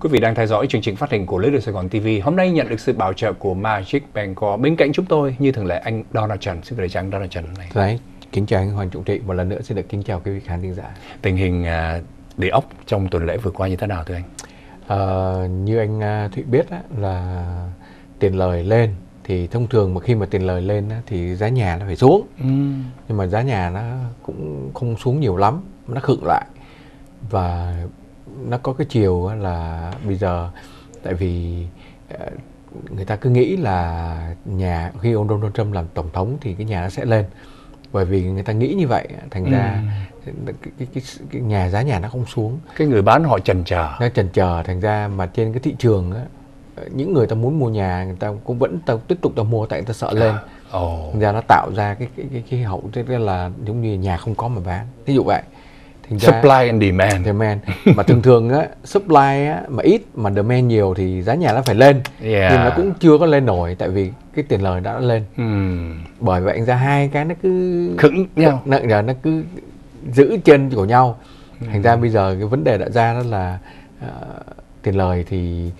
Quý vị đang theo dõi chương trình phát hình của Lưới Đường Sài Gòn TV. Hôm nay nhận được sự bảo trợ của Magic Bangkor. Bên cạnh chúng tôi, như thường lệ, anh Donald Trần. Xin về trắng Donald Trần này. Đấy, vâng, kính chào anh Hoàng Trung Trị. Một lần nữa xin được kính chào quý vị khán thính giả. Tình hình uh, địa ốc trong tuần lễ vừa qua như thế nào thưa anh? Uh, như anh uh, Thụy biết á, là tiền lời lên thì thông thường mà khi mà tiền lời lên á, thì giá nhà nó phải xuống ừ. nhưng mà giá nhà nó cũng không xuống nhiều lắm nó khựng lại và nó có cái chiều là bây giờ tại vì ờ, người ta cứ nghĩ là nhà khi ông Donald Trump làm tổng thống thì cái nhà nó sẽ lên bởi vì người ta nghĩ như vậy thành ừ. ra cái, cái, cái, cái nhà giá nhà nó không xuống cái người bán họ chần chờ nó chần chờ thành ra mà trên cái thị trường á những người ta muốn mua nhà người ta cũng vẫn ta tiếp tục ta mua tại người ta sợ à, lên à, oh. thành ra nó tạo ra cái cái cái, cái hậu thế là giống như nhà không có mà bán ví dụ vậy Thành ra, supply and demand. Demand. Mà thường thường á, supply á, mà ít mà demand nhiều thì giá nhà nó phải lên. Yeah. Nhưng nó cũng chưa có lên nổi tại vì cái tiền lời đã lên. Hmm. Bởi vậy ra hai cái nó cứ khững nhau. Nợ giờ nó cứ giữ chân của nhau. Hmm. Thành ra hmm. bây giờ cái vấn đề đã ra đó là uh, tiền lời thì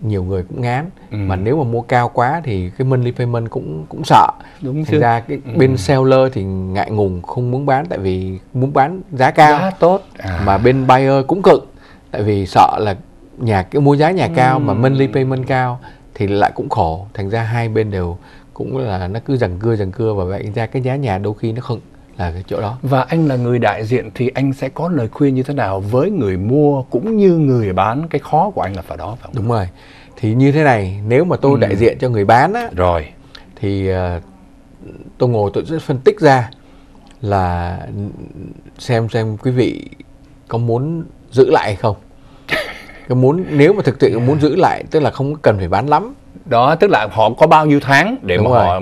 nhiều người cũng ngán ừ. mà nếu mà mua cao quá thì cái monthly payment cũng cũng sợ đúng Thành chứ. ra cái ừ. bên seller thì ngại ngùng không muốn bán tại vì muốn bán giá cao giá tốt à. à. mà bên buyer cũng cực tại vì sợ là nhà cái mua giá nhà ừ. cao mà ừ. monthly payment cao thì lại cũng khổ thành ra hai bên đều cũng là nó cứ dần cưa dần cưa và vậy ra cái giá nhà đôi khi nó không là cái chỗ đó và anh là người đại diện thì anh sẽ có lời khuyên như thế nào với người mua cũng như người bán cái khó của anh là phải đó phải không? đúng rồi thì như thế này nếu mà tôi ừ. đại diện cho người bán á rồi thì ờ, tôi ngồi tôi sẽ phân tích ra là xem xem quý vị có muốn giữ lại hay không cái muốn nếu mà thực sự muốn giữ lại tức là không cần phải bán lắm đó tức là họ có bao nhiêu tháng để Đúng mà rồi. họ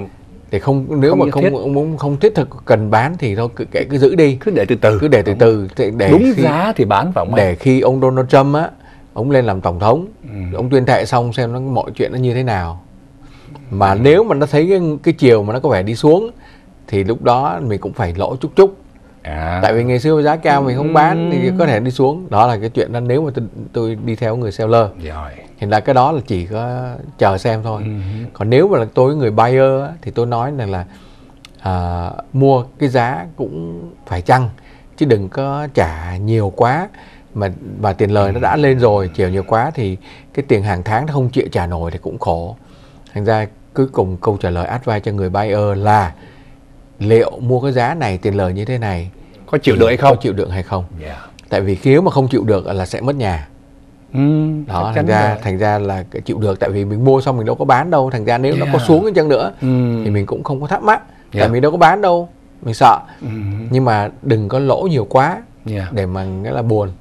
thì không nếu không mà không thiết. muốn không thiết thực cần bán thì thôi cứ kệ cứ giữ đi cứ để từ từ cứ để từ từ để, để đúng khi, giá thì bán vào để khi ông Donald Trump á ông lên làm tổng thống ừ. ông tuyên thệ xong xem nó mọi chuyện nó như thế nào mà ừ. nếu mà nó thấy cái, cái chiều mà nó có vẻ đi xuống thì lúc đó mình cũng phải lỗ chút chút à. tại vì ngày xưa giá cao mình không bán thì có thể đi xuống đó là cái chuyện đó nếu mà tôi, tôi đi theo người seller dạ rồi thì là cái đó là chỉ có chờ xem thôi uh còn nếu mà là tôi người buyer thì tôi nói rằng là à, mua cái giá cũng phải chăng chứ đừng có trả nhiều quá mà và tiền lời nó đã lên rồi chiều nhiều quá thì cái tiền hàng tháng nó không chịu trả nổi thì cũng khổ thành ra cuối cùng câu trả lời advice cho người buyer là liệu mua cái giá này tiền lời như thế này có chịu được hay không có chịu được hay không yeah. tại vì nếu mà không chịu được là sẽ mất nhà ừ, đó thành ra rồi. thành ra là chịu được tại vì mình mua xong mình đâu có bán đâu thành ra nếu yeah. nó có xuống chăng nữa ừ. thì mình cũng không có thắc mắc yeah. tại mình đâu có bán đâu mình sợ ừ. nhưng mà đừng có lỗ nhiều quá yeah. để mà nghĩa là buồn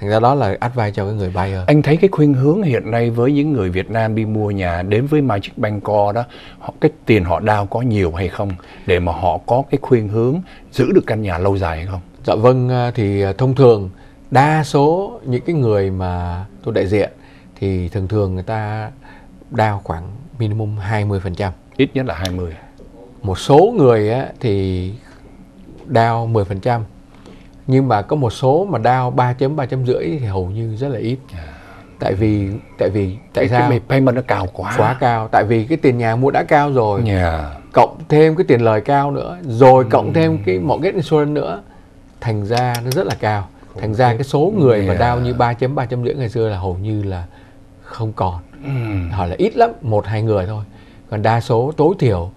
thành ra đó là advice cho cái người buyer anh thấy cái khuynh hướng hiện nay với những người Việt Nam đi mua nhà đến với Magic Banco đó họ cái tiền họ đao có nhiều hay không để mà họ có cái khuynh hướng giữ được căn nhà lâu dài hay không dạ vâng à, thì à, thông thường đa số những cái người mà tôi đại diện thì thường thường người ta đao khoảng minimum 20%. Ít nhất là 20. Một số người á, thì đao 10%, nhưng mà có một số mà đau 3 chấm ba chấm rưỡi thì hầu như rất là ít à. tại vì tại vì tại cái, sao cái payment nó cao quá quá cao tại vì cái tiền nhà mua đã cao rồi yeah. Dạ. cộng thêm cái tiền lời cao nữa rồi cộng ừ. thêm cái mortgage insurance nữa thành ra nó rất là cao thành ra cái số người yeah. mà dạ. đau như ba chấm ba chấm rưỡi ngày xưa là hầu như là không còn ừ. họ là ít lắm một hai người thôi còn đa số tối thiểu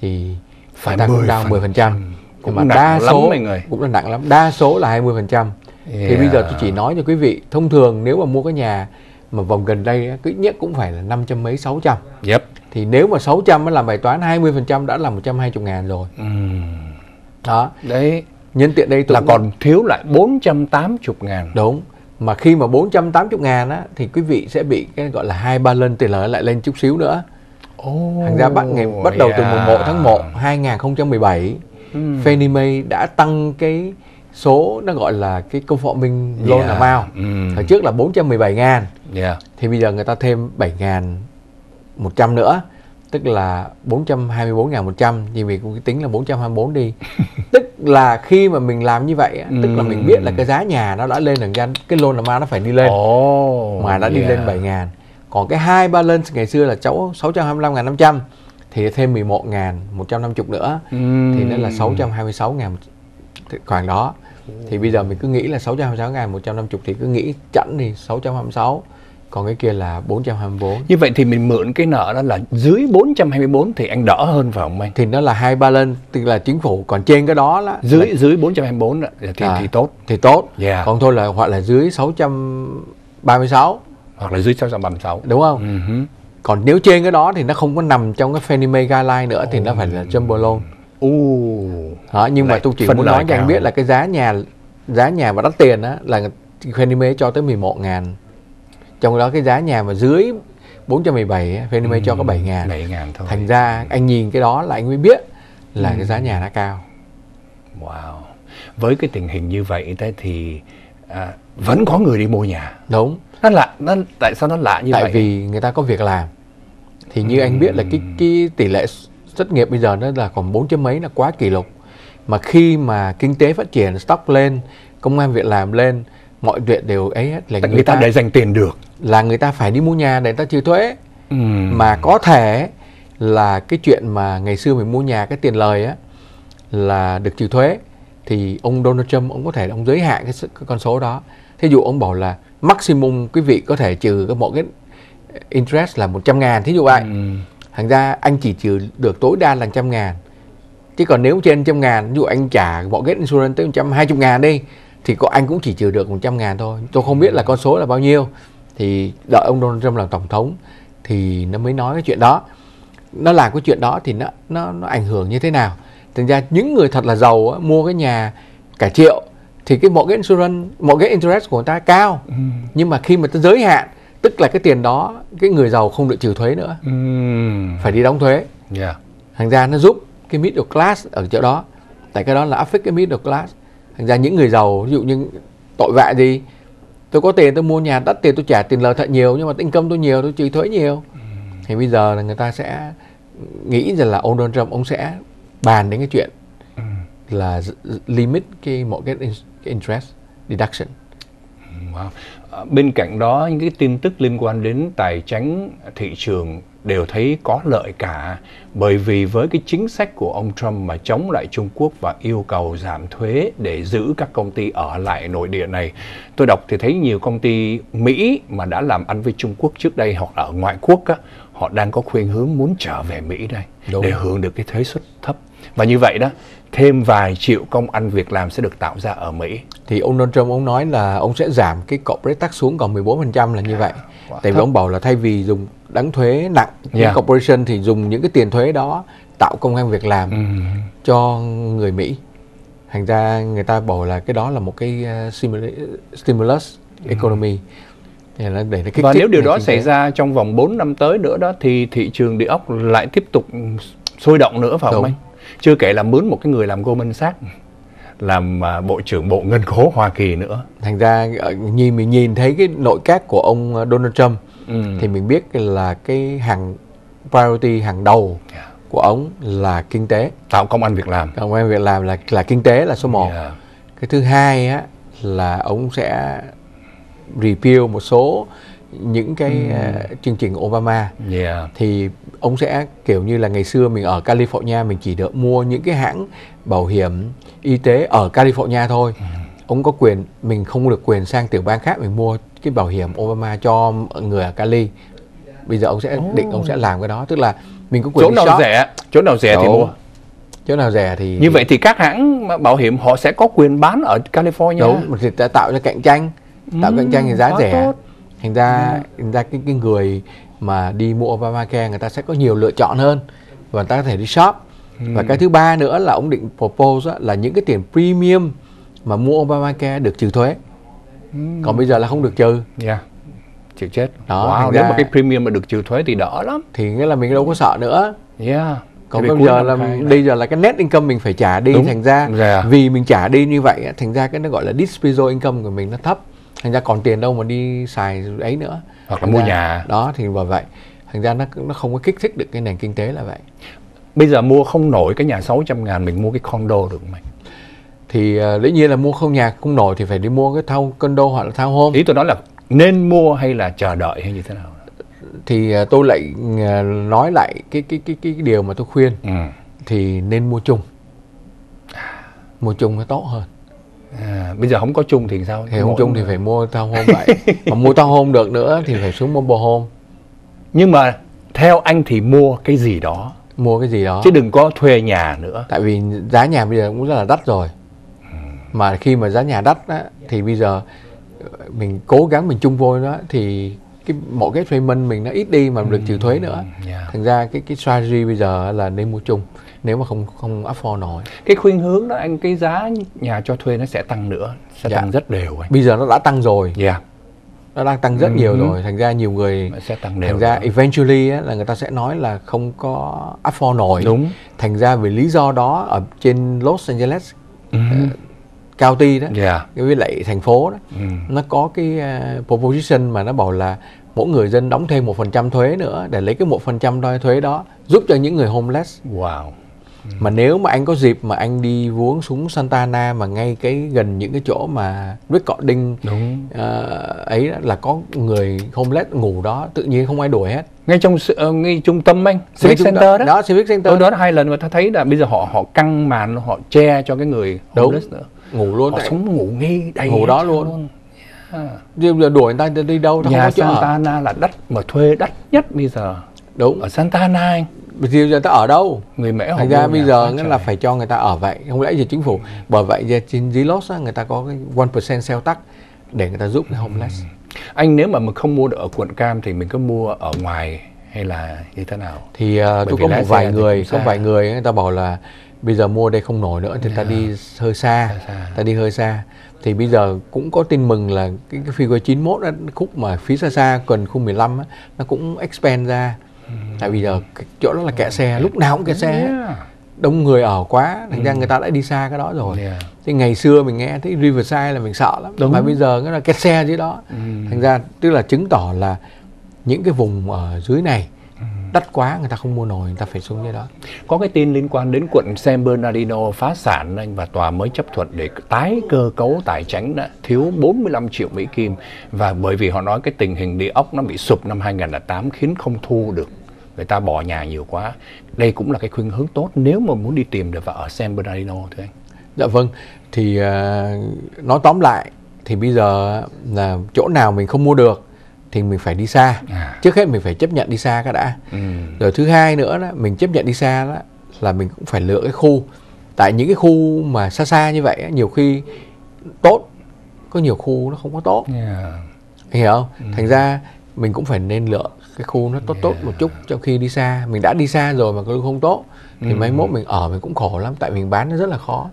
thì phải tăng down 10% cũng mà nặng đa lắm số mọi người cũng là nặng lắm đa số là 20% phần trăm yeah. thì bây giờ dạ. tôi chỉ nói cho quý vị thông thường nếu mà mua cái nhà mà vòng gần đây cứ nhất cũng phải là năm trăm mấy sáu trăm yep. thì nếu mà 600 trăm làm bài toán 20% phần trăm đã là 120 ngàn rồi uhm. đó đấy nhân tiện đây tôi là cũng... còn thiếu lại 480 ngàn đúng mà khi mà 480 ngàn á thì quý vị sẽ bị cái gọi là hai ba lần tiền lợi lại lên chút xíu nữa oh, thành ra bắt ngày bắt đầu yeah. từ mùng 1 tháng 1 2017 dạ ừ. Fannie Mae đã tăng cái số nó gọi là cái công conforming loan yeah. amount. Ừ. Thời trước là 417 ngàn. Yeah. Dạ. Thì bây giờ người ta thêm 7 ngàn 100 nữa tức là 424.100 nhưng vì cũng tính là 424 đi tức là khi mà mình làm như vậy tức là mình biết là ừ. cái giá nhà nó đã lên được gian cái loan mà nó phải đi lên oh, mà đã yeah. đi dạ. lên 7 ngàn còn cái hai ba lên ngày xưa là cháu 625.500 thì thêm 11.150 nữa ừ. thì nó là 626 ngàn khoản đó thì bây giờ mình cứ nghĩ là 626.150 ngàn thì cứ nghĩ chẵn thì 626 còn cái kia là 424. Như vậy thì mình mượn cái nợ đó là dưới 424 thì anh đỡ hơn phải không anh? Thì nó là hai ba lên tức là chính phủ còn trên cái đó là dưới là... dưới 424 là thì à, thì tốt. Thì tốt. Yeah. Còn thôi là hoặc là dưới 636 hoặc là dưới 636. Đúng không? Uh-huh còn nếu trên cái đó thì nó không có nằm trong cái Fannie Mae guideline nữa thì oh. nó phải là jumbo loan uh. đó, nhưng mà tôi chỉ muốn nói rằng biết là cái giá nhà giá nhà và đắt tiền á là Fannie cho tới 11 ngàn trong đó cái giá nhà mà dưới 417 Fannie ừ, cho có 7 ngàn 7 ngàn thôi thành ra anh nhìn cái đó là anh mới biết là ừ. cái giá nhà nó cao wow với cái tình hình như vậy thế thì à, vẫn có người đi mua nhà đúng nó lạ nó tại sao nó lạ như tại vậy tại vì người ta có việc làm thì như ừ. anh biết là cái cái tỷ lệ thất nghiệp bây giờ nó là còn bốn chấm mấy là quá kỷ lục mà khi mà kinh tế phát triển stock lên công an việc làm lên mọi chuyện đều ấy hết là tại người, người ta, ta để dành tiền được là người ta phải đi mua nhà để người ta chịu thuế ừ. mà có thể là cái chuyện mà ngày xưa mình mua nhà cái tiền lời á là được trừ thuế thì ông Donald Trump ông có thể ông giới hạn cái, cái con số đó thí dụ ông bảo là maximum quý vị có thể trừ cái mỗi cái interest là 100 ngàn thí dụ vậy ừ. thành ra anh chỉ trừ được tối đa là trăm ngàn chứ còn nếu trên trăm ngàn dụ anh trả mỗi cái insurance tới 120 ngàn đi thì có anh cũng chỉ trừ được 100 ngàn thôi tôi không biết là con số là bao nhiêu thì đợi ông Donald Trump làm tổng thống thì nó mới nói cái chuyện đó nó làm cái chuyện đó thì nó nó nó ảnh hưởng như thế nào thành ra những người thật là giàu á, mua cái nhà cả triệu thì cái mortgage insurance mortgage interest của người ta cao ừ. nhưng mà khi mà ta giới hạn tức là cái tiền đó cái người giàu không được trừ thuế nữa ừ. phải đi đóng thuế yeah. thành ra nó giúp cái middle class ở chỗ đó tại cái đó là affect cái middle class thành ra những người giàu ví dụ như tội vạ gì tôi có tiền tôi mua nhà đắt tiền tôi trả tiền lời thật nhiều nhưng mà tinh công tôi nhiều tôi trừ thuế nhiều ừ. thì bây giờ là người ta sẽ nghĩ rằng là ông Donald Trump ông sẽ bàn đến cái chuyện ừ. là limit cái mọi cái cái interest deduction wow. À, bên cạnh đó những cái tin tức liên quan đến tài chính thị trường đều thấy có lợi cả bởi vì với cái chính sách của ông Trump mà chống lại Trung Quốc và yêu cầu giảm thuế để giữ các công ty ở lại nội địa này tôi đọc thì thấy nhiều công ty Mỹ mà đã làm ăn với Trung Quốc trước đây hoặc là ở ngoại quốc á, họ đang có khuyên hướng muốn trở về Mỹ đây Đúng. để hưởng được cái thuế suất thấp và như vậy đó, thêm vài triệu công ăn việc làm sẽ được tạo ra ở Mỹ. Thì ông Donald Trump ông nói là ông sẽ giảm cái corporate tax xuống còn 14% là như à, vậy. Tại thấp. vì ông bảo là thay vì dùng đánh thuế nặng những yeah. corporation thì dùng những cái tiền thuế đó tạo công ăn việc làm ừ. cho người Mỹ. Thành ra người ta bảo là cái đó là một cái ờ, stimulus ừ. economy. Ừ. Để là kích và nếu điều đó xảy thế. ra trong vòng 4 năm tới nữa đó thì thị trường địa ốc lại tiếp tục sôi động nữa phải Đúng. không anh? chưa kể là mướn một cái người làm Goldman Sachs làm à, bộ trưởng bộ ngân khố Hoa Kỳ nữa. Thành ra ờ, nhìn mình nhìn thấy cái nội các của ông ờ, Donald Trump ừ. thì mình biết là cái hàng priority hàng đầu yeah. Dạ. của ông là kinh tế, tạo công an việc làm. Công an việc làm là là kinh tế là số 1. Yeah. Dạ. Cái thứ hai á là ông sẽ repeal một số những cái uh, chương trình Obama yeah. thì ông sẽ kiểu như là ngày xưa mình ở California mình chỉ được mua những cái hãng bảo hiểm y tế ở California thôi. Mm. Ông có quyền mình không được quyền sang tiểu bang khác mình mua cái bảo hiểm Obama cho người ở Cali. Bây giờ ông sẽ oh. định ông sẽ làm cái đó, tức là mình có quyền chỗ nào shop. rẻ, chỗ nào rẻ Đúng. thì mua chỗ nào rẻ thì như vậy thì các hãng bảo hiểm họ sẽ có quyền bán ở California đúng thì sẽ tạo ra cạnh tranh tạo ừ, cạnh tranh thì giá rẻ tốt thành ra ừ. thành ra cái cái người mà đi mua Obamacare người ta sẽ có nhiều lựa chọn hơn và người ta có thể đi shop ừ. và cái thứ ba nữa là ông định propose là những cái tiền premium mà mua Obamacare được trừ thuế ừ. còn bây giờ là không được trừ yeah dạ. chịu chết đó wow, nếu ra, mà cái premium mà được trừ thuế thì đỡ lắm thì nghĩa là mình đâu có sợ nữa yeah dạ. còn bây giờ là bây giờ là cái net income mình phải trả đi Đúng. thành ra yeah. Dạ. vì mình trả đi như vậy thành ra cái nó gọi là disposable income của mình nó thấp thành ra còn tiền đâu mà đi xài ấy nữa hoặc là mua nhà đó thì bởi vậy thành ra nó nó không có kích thích được cái nền kinh tế là vậy bây giờ mua không nổi cái nhà 600 ngàn mình mua cái condo được không anh thì uh, dĩ nhiên là mua không nhà không nổi thì phải đi mua cái thau condo hoặc là thau hôm ý tôi nói là nên mua hay là chờ đợi hay như thế nào thì ờ, tôi lại ờ, nói lại cái cái cái cái điều mà tôi khuyên ừ. thì nên mua chung à. mua chung nó tốt hơn À, bây giờ không có chung thì sao? Thì không chung thì phải mua tao hôm vậy. mà mua tao hôm được nữa thì phải xuống mua bồ hôm. Nhưng mà theo anh thì mua cái gì đó. Mua cái gì đó. Chứ đừng có thuê nhà nữa. Tại vì giá nhà bây giờ cũng rất là đắt rồi. Mà khi mà giá nhà đắt á, thì bây giờ mình cố gắng mình chung vô đó thì cái mỗi cái payment mình nó ít đi mà ừ. được trừ thuế nữa yeah. Dạ. thành ra cái cái strategy bây giờ là nên mua chung nếu mà không không afford nổi cái khuyên hướng đó anh cái giá nhà cho thuê nó sẽ tăng nữa sẽ yeah. Dạ. tăng rất đều anh. bây giờ nó đã tăng rồi yeah dạ. nó đang tăng rất ừ. nhiều rồi thành ra nhiều người sẽ tăng đều thành ra rồi. eventually á, là người ta sẽ nói là không có afford nổi đúng thành ra vì lý do đó ở trên Los Angeles ừ cao ti đó yeah. Dạ. với lại thành phố đó ừ. nó có cái uh, proposition mà nó bảo là mỗi người dân đóng thêm một phần trăm thuế nữa để lấy cái một phần trăm thuế đó giúp cho những người homeless wow ừ. mà nếu mà anh có dịp mà anh đi vuông xuống Santana mà ngay cái gần những cái chỗ mà Rick Cọ Đinh Đúng. Uh, ấy là có người homeless ngủ đó tự nhiên không ai đuổi hết ngay trong uh, ngay trung tâm anh Civic Center đó, đó đó Civic Center tôi đó hai lần mà ta thấy là bây giờ họ họ căng màn họ che cho cái người homeless Đúng. nữa ngủ luôn họ tại... sống ngủ ngay đây ngủ đó luôn, luôn. nhưng giờ đuổi người ta đi đâu nhà Santana ở. là đất mà thuê đắt nhất bây giờ đúng ở Santana anh bây giờ người ta ở đâu người mẹ thành ra bây giờ nghĩa là phải cho người ta ở vậy không lẽ gì chính phủ bởi vậy trên Zilos người ta có cái one percent sale tax để người ta giúp cái homeless ừ. anh nếu mà mình không mua được ở quận cam thì mình có mua ở ngoài hay là như thế nào thì uh, tôi có một vài người có vài người người ta bảo là bây giờ mua đây không nổi nữa thì yeah. ta dạ. đi hơi xa, xa ta đi hơi xa thì bây giờ cũng có tin mừng là cái, cái figure 91 đó, khúc mà phía xa xa gần khu 15 đó, nó cũng expand ra ừ. tại vì giờ cái chỗ đó là kẹt xe lúc nào cũng kẹt xe dạ. đông người ở quá thành ra ừ. người ta đã đi xa cái đó rồi yeah. Dạ. thì ngày xưa mình nghe thấy riverside là mình sợ lắm Đúng. mà bây giờ nó là kẹt xe dưới đó ừ. thành ra tức là chứng tỏ là những cái vùng ở dưới này đắt quá người ta không mua nổi người ta phải xuống dưới đó có cái tin liên quan đến quận San Bernardino phá sản anh và tòa mới chấp thuận để tái cơ cấu tài chính đó, thiếu 45 triệu Mỹ Kim và bởi vì họ nói cái tình hình địa ốc nó bị sụp năm 2008 khiến không thu được người ta bỏ nhà nhiều quá đây cũng là cái khuyên hướng tốt nếu mà muốn đi tìm được và ở San Bernardino thưa anh dạ vâng thì uh, nói tóm lại thì bây giờ là chỗ nào mình không mua được thì mình phải đi xa à. trước hết mình phải chấp nhận đi xa cái đã ừ. rồi thứ hai nữa đó, mình chấp nhận đi xa đó, là mình cũng phải lựa cái khu tại những cái khu mà xa xa như vậy nhiều khi tốt có nhiều khu nó không có tốt yeah. hiểu không ừ. thành ra mình cũng phải nên lựa cái khu nó tốt yeah. tốt một chút trong khi đi xa mình đã đi xa rồi mà cứ không tốt thì ừ. mấy mốt mình ở mình cũng khổ lắm tại mình bán nó rất là khó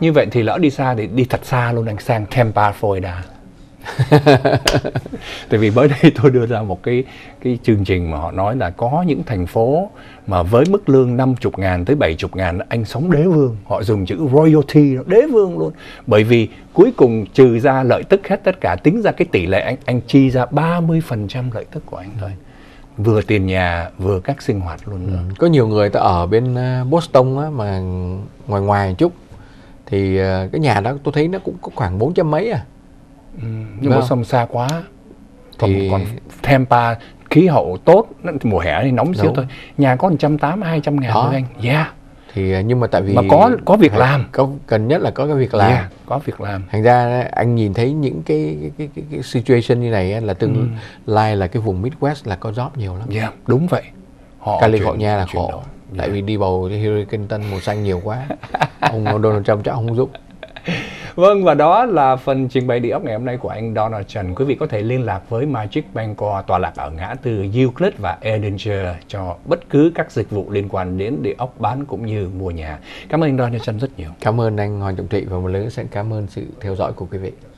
như vậy thì lỡ đi xa thì đi thật xa luôn anh sang Tampa Florida tại vì mới đây tôi đưa ra một cái cái chương trình mà họ nói là có những thành phố mà với mức lương 50 ngàn tới 70 ngàn anh sống đế vương họ dùng chữ royalty đế vương luôn bởi vì cuối cùng trừ ra lợi tức hết tất cả tính ra cái tỷ lệ anh anh chi ra 30% lợi tức của anh thôi vừa tiền nhà vừa các sinh hoạt luôn Ừ. Có nhiều người ta ở bên ờ, Boston á, mà ngoài ngoài chút thì ờ, cái nhà đó tôi thấy nó cũng có khoảng bốn trăm mấy à Ừ, nhưng vâng. mà sông xa quá thì còn, Tampa khí hậu tốt mùa hè thì nóng xíu thôi nhà có 180 200 ngàn Đó. thôi anh yeah thì à, nhưng mà tại vì mà có có việc làm có cần nhất là có cái việc làm yeah, có việc làm thành ra anh nhìn thấy những cái cái cái, cái, cái situation như này là tương ừ. lai là cái vùng Midwest là có job nhiều lắm yeah, đúng vậy họ California là khổ đổi. tại yeah. vì đi bầu Hillary Clinton màu xanh nhiều quá ông Donald Trump chắc không giúp vâng và đó là phần trình bày địa ốc ngày hôm nay của anh Donald Trần quý vị có thể liên lạc với Magic Bank tòa lạc ở ngã tư Euclid và Edinger cho bất cứ các dịch vụ liên quan đến địa ốc bán cũng như mua nhà cảm ơn anh Donald Trần rất nhiều cảm ơn anh Hoàng Trọng Trị và một lần nữa xin cảm ơn sự theo dõi của quý vị